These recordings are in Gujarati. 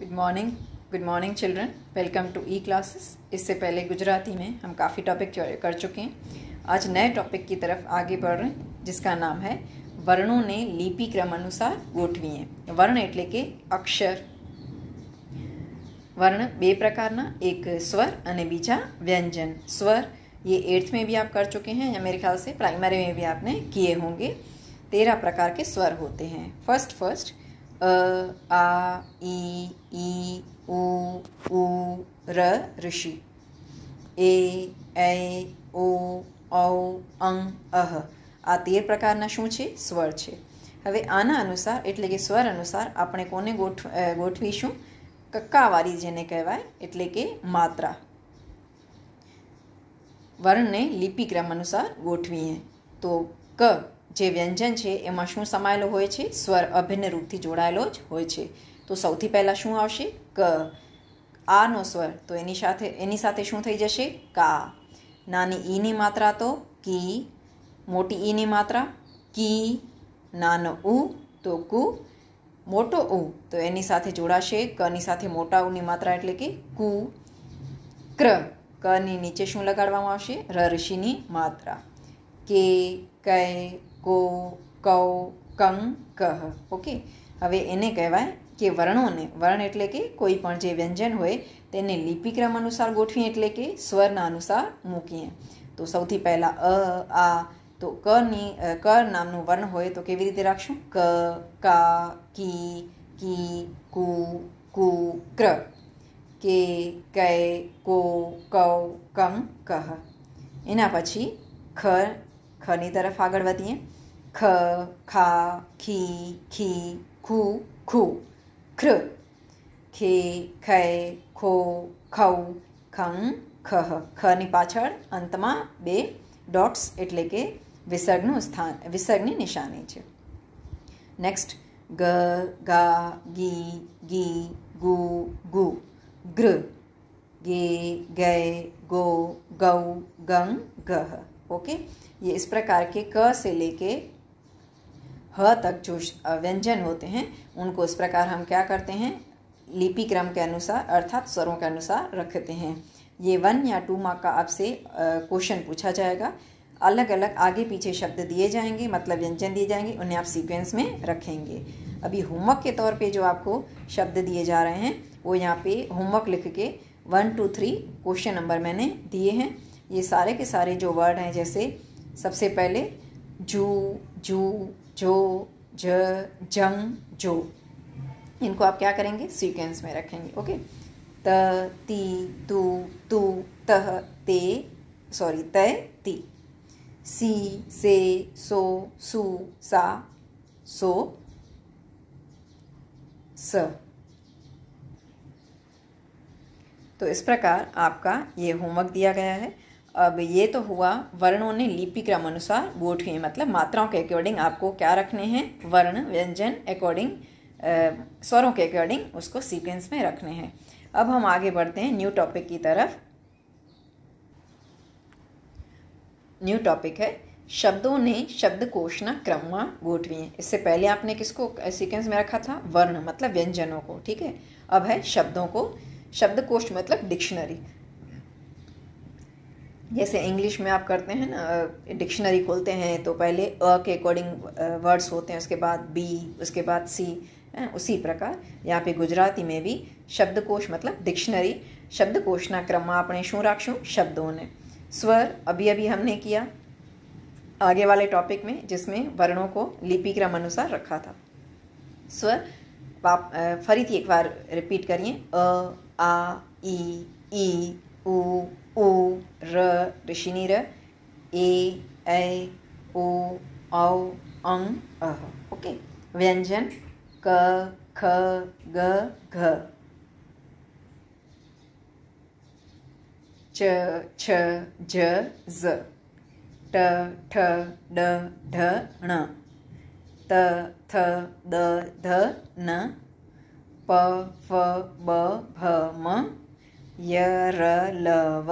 good morning good morning children welcome to e classes इससे पहले गुजराती में हम काफ़ी टॉपिक कर चुके हैं आज नए टॉपिक की तरफ आगे बढ़ रहे हैं जिसका नाम है वर्णों ने लिपि क्रम अनुसार गोठवी है वर्ण एटले के अक्षर वर्ण प्रकार ना एक स्वर अने बीजा व्यंजन स्वर ये एट्थ में भी आप कर चुके हैं या मेरे ख्याल से प्राइमरी में भी आपने किए होंगे तेरह प्रकार के स्वर होते हैं फर्स्ट फर्स्ट અ આ ઈ ઈ ઉ ઉ ર ઋષિ એ એ ઓ ઔ અં અહ આ તેર પ્રકારના શું છે સ્વર છે હવે આના અનુસાર એટલે કે સ્વર અનુસાર આપણે કોને ગોઠ ગોઠવીશું કક્કાવાળી જેને કહેવાય એટલે કે માત્રા વર્ણને લિપિક્રમ અનુસાર ગોઠવીએ તો ક જે વ્યંજન છે એમાં શું સમાયેલો હોય છે સ્વર અભિન્ન રૂપથી જોડાયેલો જ હોય છે તો સૌથી પહેલાં શું આવશે ક આનો સ્વર તો એની સાથે એની સાથે શું થઈ જશે કા નાની ઈની માત્રા તો કી મોટી ઈની માત્રા કી નાનો ઉ તો કુ મોટો ઉ તો એની સાથે જોડાશે કની સાથે મોટા ઉની માત્રા એટલે કે કુ ક્ર કની નીચે શું લગાડવામાં આવશે રર્ષિની માત્રા કે કય કો કૌ કં કહ ઓકે હવે એને કહેવાય કે વર્ણોને વર્ણ એટલે કે કોઈ પણ જે વ્યંજન હોય તેને લિપિક્રમ અનુસાર ગોઠવીએ એટલે કે સ્વરના અનુસાર મૂકીએ તો સૌથી પહેલાં અ આ તો કની ક નામનું વર્ણ હોય તો કેવી રીતે રાખશું ક કા કી કી કુ કુ ક્ર કે કય કો કૌ કમ કહ એના પછી ખ ખની તરફ આગળ વધીએ ख खा खी खी खू खू ख्र ખે ખય ખો ખવ ખં ખહ ખની પાછળ અંતમાં બે ડોટ્સ એટલે કે વિસર્ગનું સ્થાન વિસર્ગની નિશાની છે નેક્સ્ટ ગ ગા ગી ગી ગુ ગુ ગ્ર ગે ગય ગો ગૌ ગંગ ગહ ओके ये इस प्रकार के क से लेके ह तक जो व्यंजन होते हैं उनको इस प्रकार हम क्या करते हैं लिपि क्रम के अनुसार अर्थात स्वरों के अनुसार रखते हैं ये वन या टू मार्क का आपसे क्वेश्चन पूछा जाएगा अलग अलग आगे पीछे शब्द दिए जाएंगे मतलब व्यंजन दिए जाएंगे उन्हें आप सीक्वेंस में रखेंगे अभी होमवर्क के तौर पे जो आपको शब्द दिए जा रहे हैं वो यहाँ पे होमवर्क लिख के one two three question number मैंने दिए हैं ये सारे के सारे जो वर्ड हैं जैसे सबसे पहले जू जू जो ज जंग जो इनको आप क्या करेंगे सीक्वेंस में रखेंगे ओके त ती तू तू तह ते सॉरी तय ती सी से सो सु सा सो स तो इस प्रकार आपका ये होमवर्क दिया गया है अब ये तो हुआ वर्णों ने लिपि क्रम अनुसार वोट हुए मतलब मात्राओं के अकॉर्डिंग आपको क्या रखने हैं वर्ण व्यंजन अकॉर्डिंग स्वरों के अकॉर्डिंग उसको सीक्वेंस में रखने हैं अब हम आगे बढ़ते हैं न्यू टॉपिक की तरफ न्यू टॉपिक है शब्दों ने शब्दकोश क्रम क्रमवा गोठवी इससे पहले आपने किसको सीक्वेंस में रखा था वर्ण मतलब व्यंजनों को ठीक है अब है शब्दों को शब्दकोश मतलब डिक्शनरी जैसे इंग्लिश में आप करते हैं ना डिक्शनरी खोलते हैं तो पहले अ के अकॉर्डिंग वर्ड्स होते हैं उसके बाद बी उसके बाद सी उसी प्रकार यहाँ पे गुजराती में भी शब्दकोश मतलब डिक्शनरी शब्दकोश क्रम अपने शू राक्षू शब्दों ने स्वर अभी अभी हमने किया आगे वाले टॉपिक में जिसमें वर्णों को लिपि क्रम अनुसार रखा था स्वर आप एक बार रिपीट करिए अ आ ई ई ઉ ઉ ર ઋષિની ર એ એ ઉ ઔ અંગ અહ ઓકે વ્યંજન ક ખ ગ ઘ ચ છ જ ઝ ટ ઠ ડ ઢ ણ ત થ દ ધ ન પ ફ બ ભ મ र ર લ વ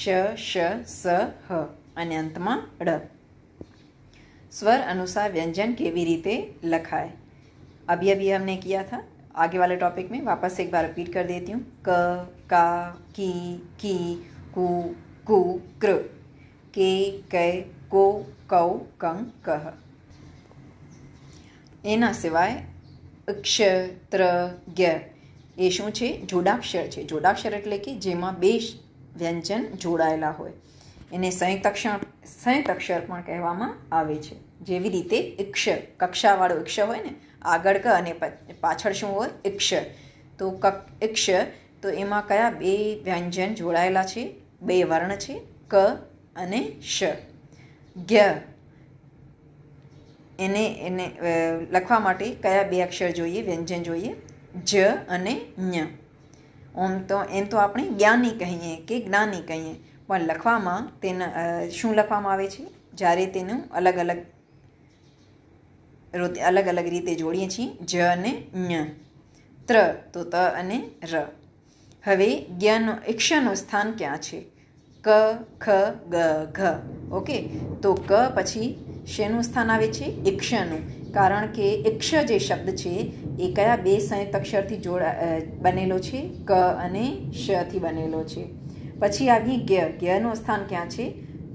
श શ સ હ અને અંતમાં ડ स्वर अनुसार व्यंजन भी रीते लखाए अभी अभी हमने किया था आगे वाले टॉपिक में वापस एक बार रिपीट कर देती हूँ क का की की कु कु कृ के कै को कौ कंग कह એના સિવાય ક્ષ ત્ર જ્ઞ એ શું છે જોડાક્ષર છે જોડાક્ષર એટલે કે જેમાં બે વ્યંજન જોડાયેલા હોય એને સંયુક્ત અક્ષર સંયુક્ત અક્ષર પણ કહેવામાં આવે છે જેવી રીતે ઇક્ષર કક્ષાવાળો ઇક્ષર હોય ને આગળ ક અને પાછળ શું હોય ઇક્ષર તો કક ઇક્ષર તો એમાં કયા બે વ્યંજન જોડાયેલા છે બે વર્ણ છે ક અને શ ગ્ય એને એને લખવા માટે કયા બે અક્ષર જોઈએ વ્યંજન જોઈએ જ અને ઞ ઓમ તો એમ તો આપણે જ્ઞાની કહીએ કે જ્ઞાની કહીએ પણ લખવામાં તેના શું લખવામાં આવે છે જ્યારે તેનું અલગ અલગ અલગ અલગ રીતે જોડીએ છીએ જ અને ઞ ત્ર તો ત અને ર હવે જ્ઞનો ઈક્ષનું સ્થાન ક્યાં છે ક ખ ગ ઘ ઓકે તો ક પછી શેનું સ્થાન આવે છે ઈક્ષનું કારણ કે ઈક્ષ જે શબ્દ છે એ કયા બે અક્ષરથી જોડા બનેલો છે ક અને શથી બનેલો છે પછી આવી ગ્ય ગ્યનું સ્થાન ક્યાં છે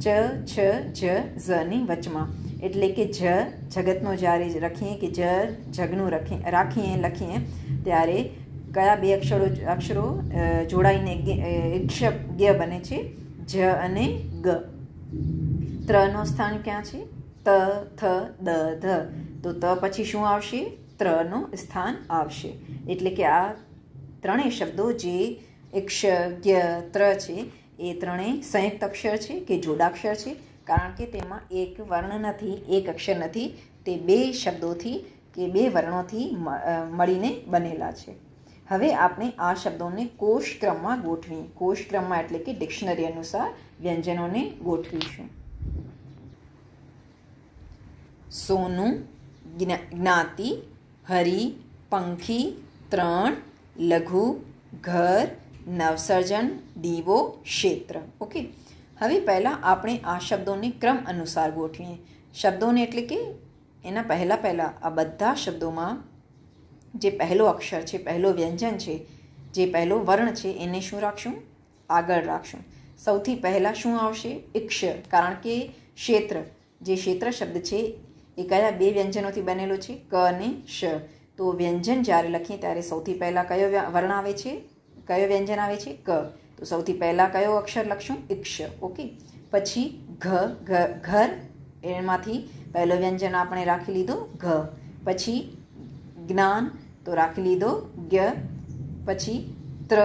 ચ છ જ ઝની વચમાં એટલે કે જ જગતનો જ્યારે રખીએ કે જ જગનું રખી રાખીએ લખીએ ત્યારે કયા બે અક્ષરો અક્ષરો જોડાઈને જ્ઞ બને છે જ અને ગ ત્રનો સ્થાન ક્યાં છે ત થ દ ધ તો ત પછી શું આવશે ત્રનું સ્થાન આવશે એટલે કે આ ત્રણેય શબ્દો જે ક્ષ ત્ર છે એ ત્રણેય સંયુક્ત અક્ષર છે કે જોડાક્ષર છે કારણ કે તેમાં એક વર્ણ નથી એક અક્ષર નથી તે બે શબ્દોથી કે બે વર્ણોથી મળીને બનેલા છે હવે આપણે આ શબ્દોને કોષ ક્રમમાં ગોઠવી કોષ ક્રમમાં એટલે કે ડિક્શનરી અનુસાર વ્યંજનોને ગોઠવીશું સોનું જ્ઞાતિ હરિ પંખી ત્રણ લઘુ ઘર નવસર્જન દીવો ક્ષેત્ર ઓકે હવે પહેલાં આપણે આ શબ્દોને ક્રમ અનુસાર ગોઠવીએ શબ્દોને એટલે કે એના પહેલાં પહેલાં આ બધા શબ્દોમાં જે પહેલો અક્ષર છે પહેલો વ્યંજન છે જે પહેલો વર્ણ છે એને શું રાખશું આગળ રાખશું સૌથી પહેલાં શું આવશે ઇક્ષર કારણ કે ક્ષેત્ર જે ક્ષેત્ર શબ્દ છે એ કયા બે વ્યંજનોથી બનેલો છે ક અને શ તો વ્યંજન જ્યારે લખીએ ત્યારે સૌથી પહેલાં કયો વર્ણ આવે છે કયો વ્યંજન આવે છે ક તો સૌથી પહેલાં કયો અક્ષર લખશું ઇક્ષ ઓકે પછી ઘ ઘર એમાંથી પહેલો વ્યંજન આપણે રાખી લીધો ઘ પછી જ્ઞાન તો રાખી લીધો જ્ઞ પછી ત્ર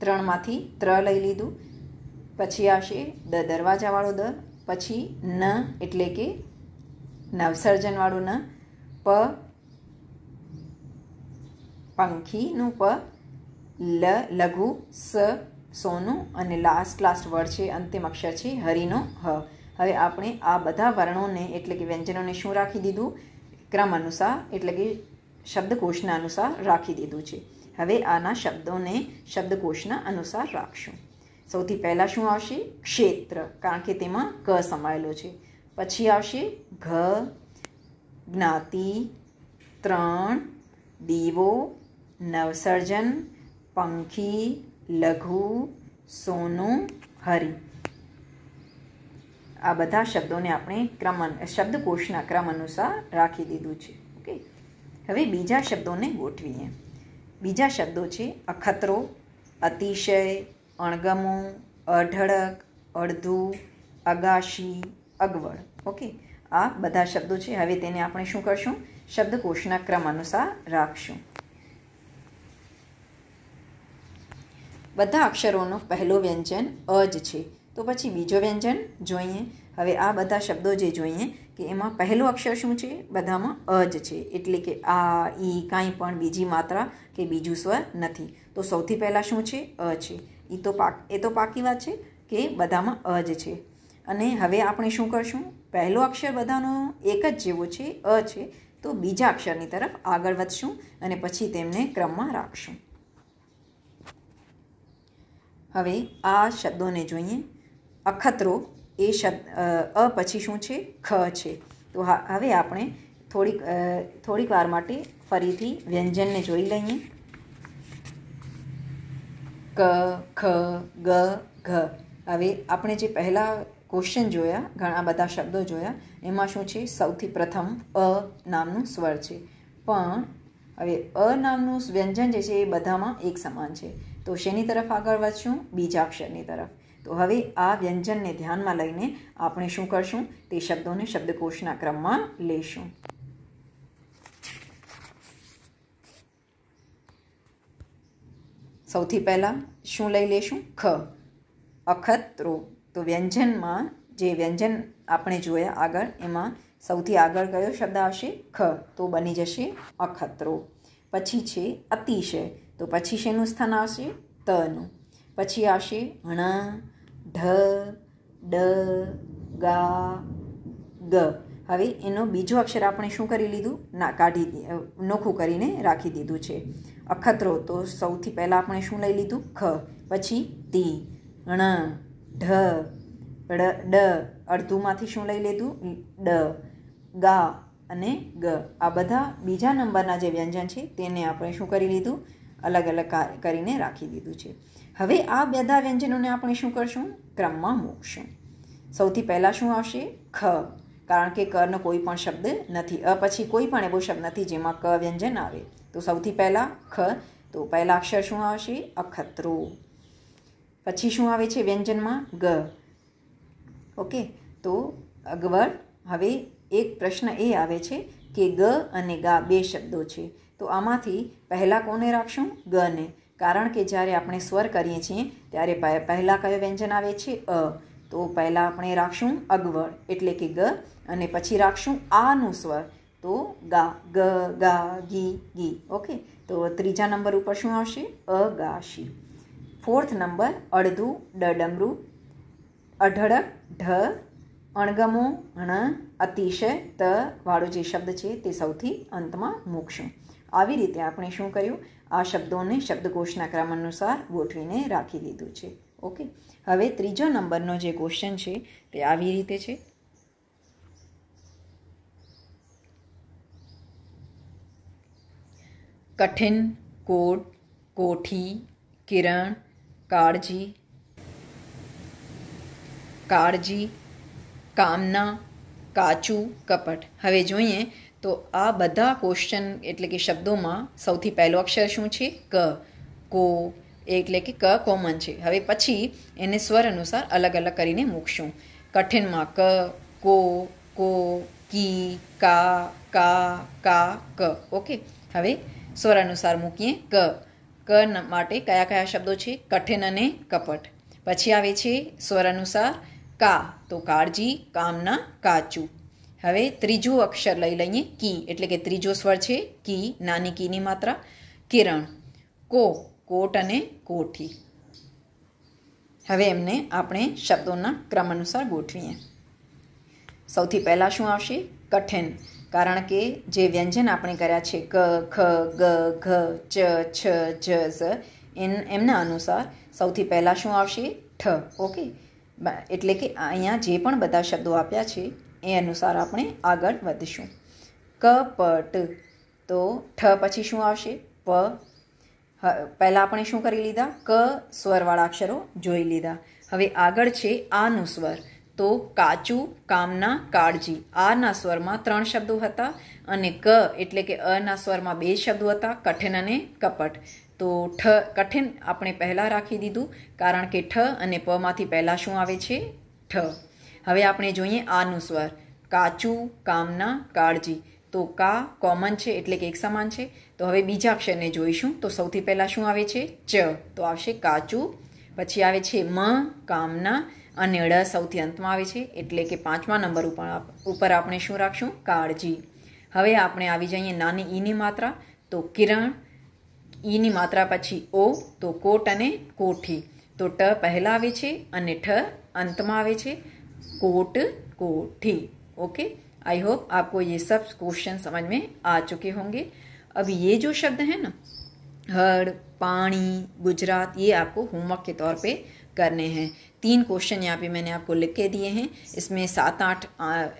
ત્રણમાંથી ત્ર લઈ લીધું પછી આવશે દ દરવાજાવાળો દ પછી ન એટલે કે નવસર્જનવાળું ન પ પંખીનું પ લ લઘુ સ સોનું અને લાસ્ટ લાસ્ટ વર્ડ છે અંતિમ અક્ષર છે હરિનો હ હવે આપણે આ બધા વર્ણોને એટલે કે વ્યંજનોને શું રાખી દીધું ક્રમ અનુસાર એટલે કે શબ્દકોષના અનુસાર રાખી દીધું છે હવે આના શબ્દોને શબ્દકોષના અનુસાર રાખશું સૌથી પહેલાં શું આવશે ક્ષેત્ર કારણ કે તેમાં ક સમાયેલો છે પછી આવશે ઘ જ્ઞાતિ ત્રણ દીવો નવસર્જન પંખી લઘુ સોનું હરિ આ બધા શબ્દોને આપણે ક્રમ શબ્દકોશના ક્રમ અનુસાર રાખી દીધું છે ઓકે હવે બીજા શબ્દોને ગોઠવીએ બીજા શબ્દો છે અખતરો અતિશય અણગમો અઢળક અડધું અગાશી અગવડ ઓકે આ બધા શબ્દો છે હવે તેને આપણે શું કરશું શબ્દકોશના ક્રમ અનુસાર રાખશું બધા અક્ષરોનો પહેલો વ્યંજન અ જ છે તો પછી બીજો વ્યંજન જોઈએ હવે આ બધા શબ્દો જે જોઈએ કે એમાં પહેલો અક્ષર શું છે બધામાં અ જ છે એટલે કે આ ઈ કાંઈ પણ બીજી માત્રા કે બીજું સ્વર નથી તો સૌથી પહેલાં શું છે અ છે એ તો પાક એ તો પાકી વાત છે કે બધામાં અ જ છે અને હવે આપણે શું કરશું પહેલો અક્ષર બધાનો એક જ જેવો છે અ છે તો બીજા અક્ષરની તરફ આગળ વધશું અને પછી તેમને ક્રમમાં રાખશું હવે આ શબ્દોને જોઈએ અખતરો એ શબ્દ અ પછી શું છે ખ છે તો હવે આપણે થોડીક થોડીક વાર માટે ફરીથી વ્યંજનને જોઈ લઈએ ક ખ ગ ઘ હવે આપણે જે પહેલાં ક્વેશ્ચન જોયા ઘણા બધા શબ્દો જોયા એમાં શું છે સૌથી પ્રથમ અ નામનું સ્વર છે પણ હવે અ નામનું વ્યંજન જે છે એ બધામાં એક સમાન છે તો શેની તરફ આગળ વધશું બીજા અક્ષરની તરફ તો હવે આ વ્યંજનને ધ્યાનમાં લઈને આપણે શું કરશું તે શબ્દોને શબ્દકોશના ક્રમમાં લેશું સૌથી પહેલાં શું લઈ લેશું ખ અખતરો તો વ્યંજનમાં જે વ્યંજન આપણે જોયા આગળ એમાં સૌથી આગળ કયો શબ્દ આવશે ખ તો બની જશે અખતરો પછી છે અતિશય તો પછી શેનું સ્થાન આવશે તનું પછી આવશે ણ ઢ ડ ગા ગ હવે એનો બીજો અક્ષર આપણે શું કરી લીધું ના કાઢી નોખું કરીને રાખી દીધું છે અખતરો તો સૌથી પહેલાં આપણે શું લઈ લીધું ખ પછી તી ણ ઢ ડ અડધુંમાંથી શું લઈ લીધું ડ ગા અને ગ આ બધા બીજા નંબરના જે વ્યંજન છે તેને આપણે શું કરી લીધું અલગ અલગ કરીને રાખી દીધું છે હવે આ બધા વ્યંજનોને આપણે શું કરશું ક્રમમાં મૂકશું સૌથી પહેલાં શું આવશે ખ કારણ કે કરનો કોઈ પણ શબ્દ નથી અ પછી કોઈ પણ એવો શબ્દ નથી જેમાં ક વ્યંજન આવે તો સૌથી પહેલાં ખ તો પહેલાં અક્ષર શું આવશે અખતરો પછી શું આવે છે વ્યંજનમાં ગ ઓકે તો અગવડ હવે એક પ્રશ્ન એ આવે છે કે ગ અને ગા બે શબ્દો છે તો આમાંથી પહેલાં કોને રાખશું ગને કારણ કે જ્યારે આપણે સ્વર કરીએ છીએ ત્યારે પહેલાં કયો વ્યંજન આવે છે અ તો પહેલાં આપણે રાખશું અગવડ એટલે કે ગ અને પછી રાખશું આનું સ્વર તો ગા ગ ગા ગી ગી ઓકે તો ત્રીજા નંબર ઉપર શું આવશે અગાશી ફોર્થ નંબર અડધું ડડમરું અઢળક ઢ અણગમો અણ અતિશય ત વાળો જે શબ્દ છે તે સૌથી અંતમાં મૂકશું આવી રીતે આપણે શું કર્યું આ શબ્દોને શબ્દકોશના ક્રમ અનુસાર ગોઠવીને રાખી દીધું છે ઓકે હવે ત્રીજો નંબરનો જે ક્વેશ્ચન છે તે આવી રીતે છે કઠિન કોટ કોઠી કિરણ કાળજી કાળજી કામના કાચું કપટ હવે જોઈએ તો આ બધા ક્વેશ્ચન એટલે કે શબ્દોમાં સૌથી પહેલો અક્ષર શું છે ક કો એટલે કે ક કોમન છે હવે પછી એને સ્વર અનુસાર અલગ અલગ કરીને મૂકશું કઠિનમાં ક કો કો કી કા કા કા ક ઓકે હવે સ્વર અનુસાર મૂકીએ ક ક માટે કયા કયા શબ્દો છે કઠિન અને કપટ પછી આવે છે સ્વર અનુસાર કા તો કાળજી કામના કાચું હવે ત્રીજું અક્ષર લઈ લઈએ કી એટલે કે ત્રીજો સ્વર છે કી નાની કીની માત્ર કિરણ કો કોટ અને કોઠી હવે એમને આપણે શબ્દોના ક્રમ અનુસાર ગોઠવીએ સૌથી પહેલાં શું આવશે કઠિન કારણ કે જે વ્યંજન આપણે કર્યા છે ક ખ ગ ઘ ચ છ જ ઝ એન એમના અનુસાર સૌથી પહેલાં શું આવશે ઠ ઓકે એટલે કે અહીંયા જે પણ બધા શબ્દો આપ્યા છે એ અનુસાર આપણે આગળ વધીશું ક પટ તો ઠ પછી શું આવશે પ પહેલાં આપણે શું કરી લીધા ક સ્વરવાળા અક્ષરો જોઈ લીધા હવે આગળ છે આનું સ્વર તો કાચું કામના કાળજી આના સ્વરમાં ત્રણ શબ્દો હતા અને ક એટલે કે અના સ્વરમાં બે શબ્દો હતા કઠિન અને કપટ તો ઠ કઠિન આપણે પહેલાં રાખી દીધું કારણ કે ઠ અને પમાંથી પહેલાં શું આવે છે ઠ હવે આપણે જોઈએ આનું સ્વર કાચું કામના કાળજી તો કા કોમન છે એટલે કે એક સમાન છે તો હવે બીજા અક્ષરને જોઈશું તો સૌથી પહેલાં શું આવે છે ચ તો આવશે કાચું પછી આવે છે મ કામના અને ળ સૌથી અંતમાં આવે છે એટલે કે પાંચમા નંબર ઉપર ઉપર આપણે શું રાખશું કાળજી હવે આપણે આવી જઈએ નાની ઈની e માત્રા તો કિરણ ઈની e માત્રા પછી ઓ તો કોટ અને કોઠી તો ટ પહેલાં આવે છે અને ઠ અંતમાં આવે છે કોટ કોઠી ઓકે આઈ હોપ आपको ये સબ ક્વેશ્ચન સમજમાં આ आ चुके होंगे अब ये जो शब्द है ना पानी गुजरात ये आपको होमवर्क के तौर पे करने हैं तीन क्वेश्चन यहाँ पे मैंने आपको लिख के दिए हैं इसमें सात आठ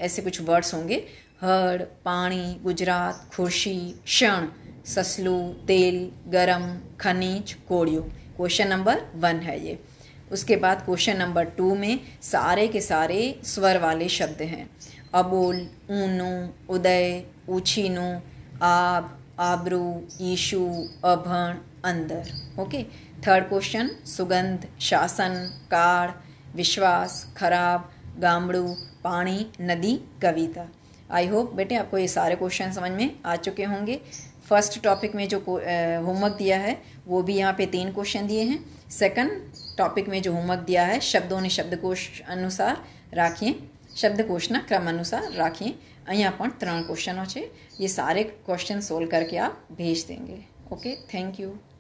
ऐसे कुछ वर्ड्स होंगे हड़ पानी गुजरात खुशी क्षण ससलू तेल गरम खनिज कोड़ियो क्वेश्चन नंबर वन है ये उसके बाद क्वेश्चन नंबर टू में सारे के सारे स्वर वाले शब्द हैं अबोल ऊनू उदय ऊछीनू आब आबरू ईशु अभण अंदर ओके थर्ड क्वेश्चन सुगंध शासन काળ विश्वास खराब गामड़ू पानी नदी कविता आई होप बेटे आपको ये सारे क्वेश्चन समझ में आ चुके होंगे फर्स्ट टॉपिक में जो होमवर्क दिया है वो भी यहाँ पे तीन क्वेश्चन दिए हैं सेकंड टॉपिक में जो होमवर्क दिया है शब्दों ने शब्दकोश અનુસાર રાખીએ ना क्रम अनुसार राखिए અહીંયા पर ત્રણ क्वेश्चनों से ये सारे क्वेश्चन सोल्व करके आप भेज देंगे ओके थैंक यू